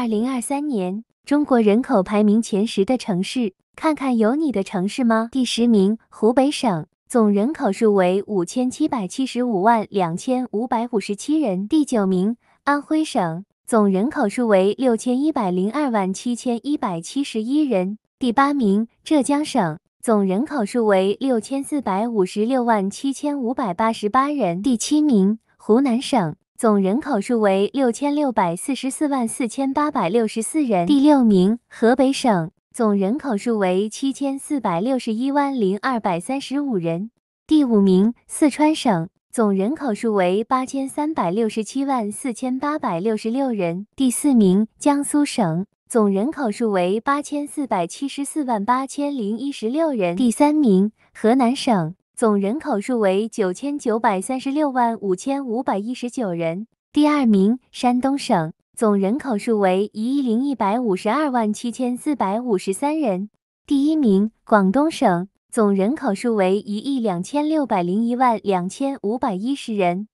二零二三年中国人口排名前十的城市，看看有你的城市吗？第十名，湖北省总人口数为五千七百七十五万两千五百五十七人。第九名，安徽省总人口数为六千一百零二万七千一百七十一人。第八名，浙江省总人口数为六千四百五十六万七千五百八十八人。第七名，湖南省。总人口数为六千六百四十四万四千八百六十四人。第六名，河北省，总人口数为七千四百六十一万零二百三十五人。第五名，四川省，总人口数为八千三百六十七万四千八百六十六人。第四名，江苏省，总人口数为八千四百七十四万八千零一十六人。第三名，河南省。总人口数为九千九百三十六万五千五百一十九人。第二名，山东省总人口数为一亿零一百五十二万七千四百五十三人。第一名，广东省总人口数为一亿两千六百零一万两千五百一十人。